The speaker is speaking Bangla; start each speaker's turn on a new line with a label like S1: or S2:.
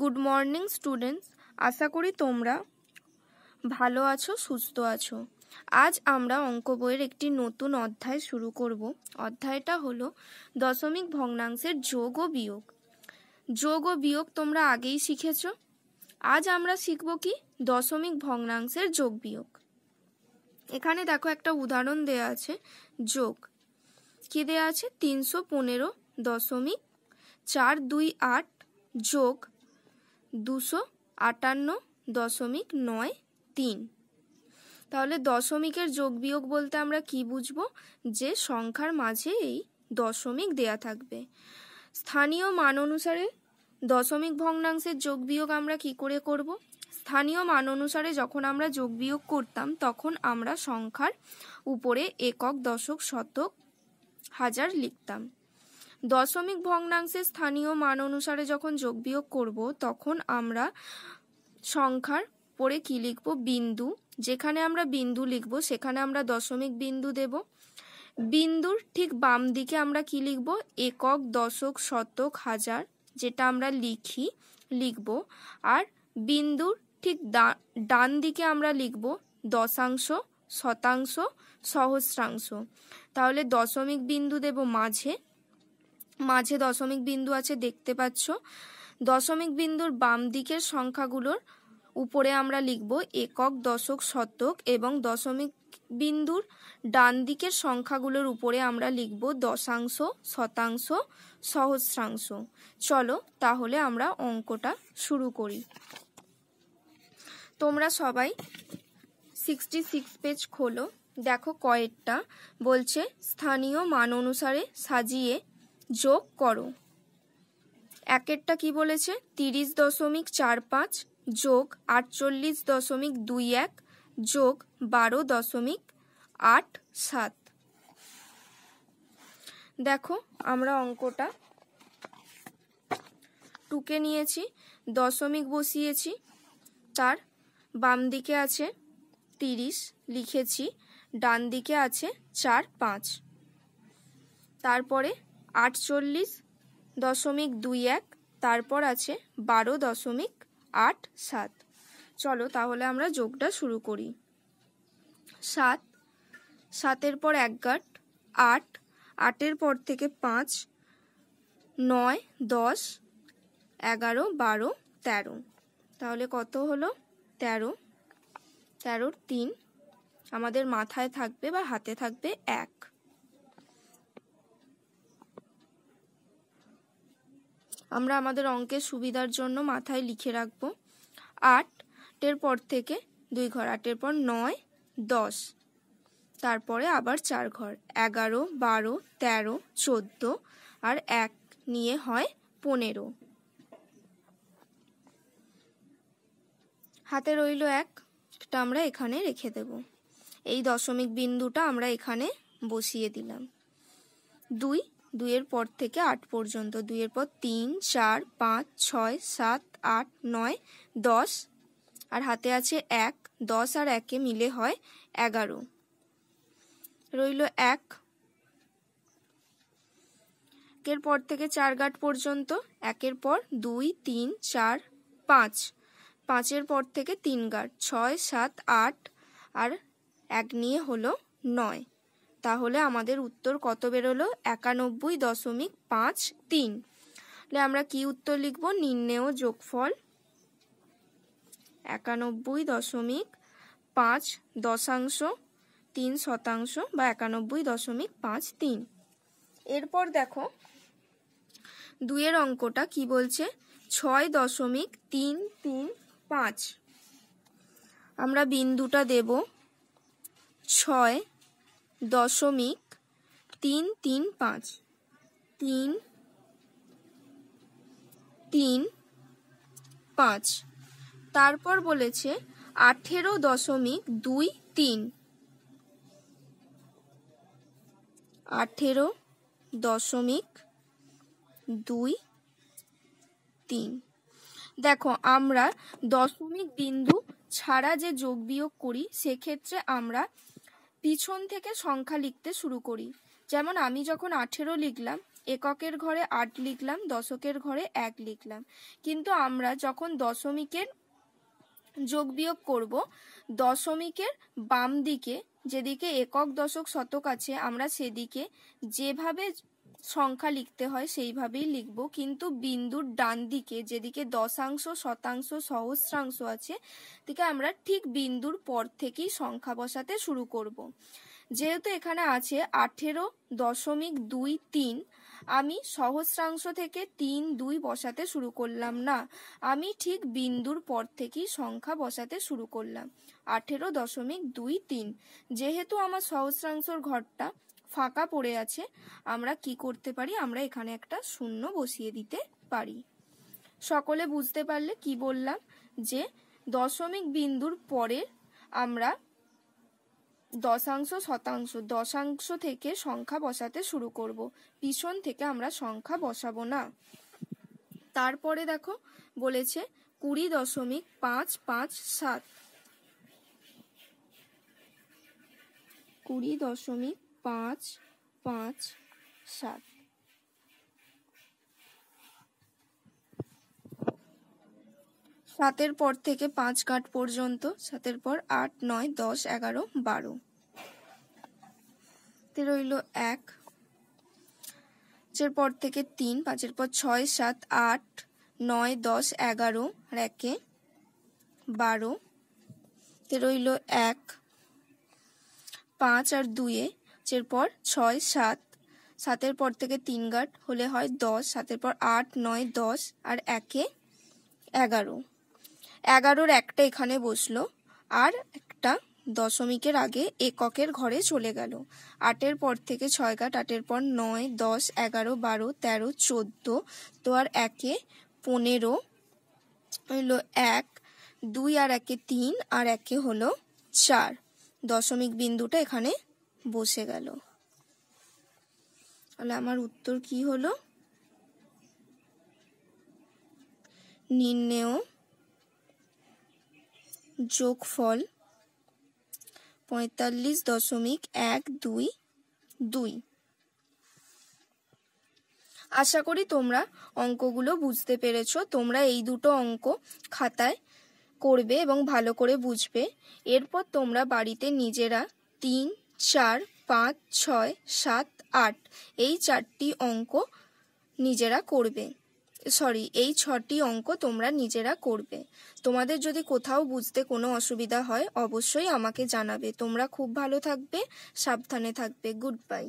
S1: গুড মর্নিং স্টুডেন্টস আশা করি তোমরা ভালো আছো সুস্থ আছো আজ আমরা অঙ্ক বইয়ের একটি নতুন অধ্যায় শুরু করব অধ্যায়টা হলো দশমিক ভগ্নাংশের যোগ ও বিয়োগ যোগ ও বিয়োগ তোমরা আগেই শিখেছ আজ আমরা শিখব কি দশমিক ভগ্নাংশের যোগ বিয়োগ এখানে দেখো একটা উদাহরণ দেয়া আছে যোগ কি দেয়া আছে তিনশো পনেরো দশমিক চার দুই আট যোগ দুশো আটান্ন দশমিক নয় তিন তাহলে দশমিকের যোগ বিয়োগ বলতে আমরা কি বুঝব যে সংখ্যার মাঝে এই দশমিক দেয়া থাকবে স্থানীয় মান অনুসারে দশমিক ভগ্নাংশের যোগ বিয়োগ আমরা কি করে করব স্থানীয় মান অনুসারে যখন আমরা যোগ বিয়োগ করতাম তখন আমরা সংখ্যার উপরে একক দশক শতক হাজার লিখতাম দশমিক ভগ্নাংশে স্থানীয় মান অনুসারে যখন যোগ বিয়োগ করব তখন আমরা সংখ্যার পরে কি লিখব বিন্দু যেখানে আমরা বিন্দু লিখব সেখানে আমরা দশমিক বিন্দু দেব বিন্দুর ঠিক বাম দিকে আমরা কি লিখব একক দশক শতক হাজার যেটা আমরা লিখি লিখব আর বিন্দুর ঠিক ডান দিকে আমরা লিখব দশাংশ শতাংশ সহস্রাংশ তাহলে দশমিক বিন্দু দেব মাঝে মাঝে দশমিক বিন্দু আছে দেখতে পাচ্ছ দশমিক বিন্দুর বাম দিকের সংখ্যাগুলোর উপরে আমরা লিখব একক দশক শতক এবং দশমিক বিন্দুর ডান দিকের সংখ্যাগুলোর উপরে আমরা লিখব দশাংশ শতাংশ সহস্রাংশ চলো তাহলে আমরা অঙ্কটা শুরু করি তোমরা সবাই সিক্সটি সিক্স পেজ খোলো দেখো কয়েকটা বলছে স্থানীয় মান অনুসারে সাজিয়ে যোগ করো একেরটা কি বলেছে তিরিশ দশমিক চার পাঁচ যোগ আটচল্লিশ দশমিক দুই এক যোগ বারো দশমিক আট সাত দেখো আমরা অঙ্কটা টুকে নিয়েছি দশমিক বসিয়েছি তার বাম দিকে আছে তিরিশ লিখেছি ডান দিকে আছে চার পাঁচ তারপরে আটচল্লিশ দশমিক দুই এক তারপর আছে বারো দশমিক আট সাত চলো তাহলে আমরা যোগটা শুরু করি সাত সাতের পর এক গাট আট আটের পর থেকে পাঁচ নয় দশ এগারো বারো তেরো তাহলে কত হলো তেরো তেরোর তিন আমাদের মাথায় থাকবে বা হাতে থাকবে এক আমরা আমাদের অঙ্কের সুবিধার জন্য মাথায় লিখে রাখব আটের পর থেকে দুই ঘর আটের পর নয় দশ তারপরে আবার চার ঘর এগারো বারো তেরো চোদ্দ আর এক নিয়ে হয় পনেরো হাতে রইল একটা আমরা এখানে রেখে দেব এই দশমিক বিন্দুটা আমরা এখানে বসিয়ে দিলাম দুই দুইয়ের পর থেকে আট পর্যন্ত দুইয়ের পর তিন চার পাঁচ ছয় সাত আট নয় দশ আর হাতে আছে এক দশ আর একে মিলে হয় এগারো রইল এক একের পর থেকে চার গাট পর্যন্ত একের পর দুই তিন চার পাঁচ পাঁচের পর থেকে তিন গাট ছয় সাত আট আর এক নিয়ে হলো নয় তাহলে আমাদের উত্তর কত বেরোলো একানব্বই দশমিক পাঁচ তিন তাহলে আমরা কি উত্তর লিখব নির্ণেয় যোগফল একানব্বই দশমিক পাঁচ দশাংশ তিন শতাংশ বা একানব্বই দশমিক পাঁচ তিন এরপর দেখো দুইয়ের অঙ্কটা কি বলছে ছয় দশমিক তিন তিন পাঁচ আমরা বিন্দুটা দেব ছয় দশমিক তিন তিন পাঁচ তিন তিন পাঁচ তারপর বলেছে আঠেরো দশমিক দুই তিন আঠেরো দশমিক দুই তিন দেখো আমরা দশমিক বিন্দু ছাড়া যে যোগ বিয়োগ করি সেক্ষেত্রে আমরা পিছন থেকে সংখ্যা লিখতে শুরু করি যেমন আমি যখন আঠেরো লিখলাম এককের ঘরে আট লিখলাম দশকের ঘরে এক লিখলাম কিন্তু আমরা যখন দশমিকের যোগ বিয়োগ করব দশমিকের বাম দিকে যেদিকে একক দশক শতক আছে আমরা সেদিকে যেভাবে সংখ্যা লিখতে হয় সেইভাবেই লিখব কিন্তু বিন্দুর ডান দিকে যেদিকে দশাংশ শতাংশ সহস্রাংশ আছে দিকে আমরা ঠিক বিন্দুর পর থেকেই সংখ্যা বসাতে শুরু করব। যেহেতু এখানে আছে আঠেরো দশমিক দুই তিন আমি সহস্রাংশ থেকে তিন দুই বসাতে শুরু করলাম না আমি ঠিক বিন্দুর পর থেকেই সংখ্যা বসাতে শুরু করলাম আঠেরো দশমিক দুই তিন যেহেতু আমার সহস্রাংশর ঘরটা ফাঁকা পড়ে আছে আমরা কি করতে পারি আমরা এখানে একটা শূন্য বসিয়ে দিতে পারি সকলে বুঝতে পারলে কি বললাম যে দশমিক বিন্দুর পরে আমরা দশাংশ শতাংশ দশাংশ থেকে সংখ্যা বসাতে শুরু করব পিছন থেকে আমরা সংখ্যা বসাবো না তারপরে দেখো বলেছে কুড়ি দশমিক পাঁচ পাঁচ সাত কুড়ি দশমিক পাঁচ পাঁচ সাত সাতের পর থেকে পাঁচ কাট পর্যন্ত সাতের পর আট নয় দশ এগারো বারো রইল এক পাঁচের পর থেকে তিন পাঁচের পর ছয় সাত আট নয় দশ এগারো আর একে বারো তেরো রইল এক পাঁচ আর দুয়ে পাঁচের পর ছয় সাত সাতের পর থেকে তিন গাঁট হলে হয় দশ সাতের পর আট নয় দশ আর একে এগারো এগারোর একটা এখানে বসলো আর একটা দশমিকের আগে এককের ঘরে চলে গেল আটের পর থেকে ছয় গাঁট আটের পর নয় দশ এগারো বারো তেরো চোদ্দ তো আর একে পনেরো হলো এক দুই আর একে তিন আর একে হলো চার দশমিক বিন্দুটা এখানে বসে গেল তাহলে আমার উত্তর কি হলো নির্ণেয় যোগফল পঁয়তাল্লিশ দশমিক এক দুই দুই আশা করি তোমরা অঙ্কগুলো বুঝতে পেরেছ তোমরা এই দুটো অঙ্ক খাতায় করবে এবং ভালো করে বুঝবে এরপর তোমরা বাড়িতে নিজেরা তিন চার পাঁচ ছয় সাত আট এই চারটি অঙ্ক নিজেরা করবে সরি এই ছটি অঙ্ক তোমরা নিজেরা করবে তোমাদের যদি কোথাও বুঝতে কোনো অসুবিধা হয় অবশ্যই আমাকে জানাবে তোমরা খুব ভালো থাকবে সাবধানে থাকবে গুড বাই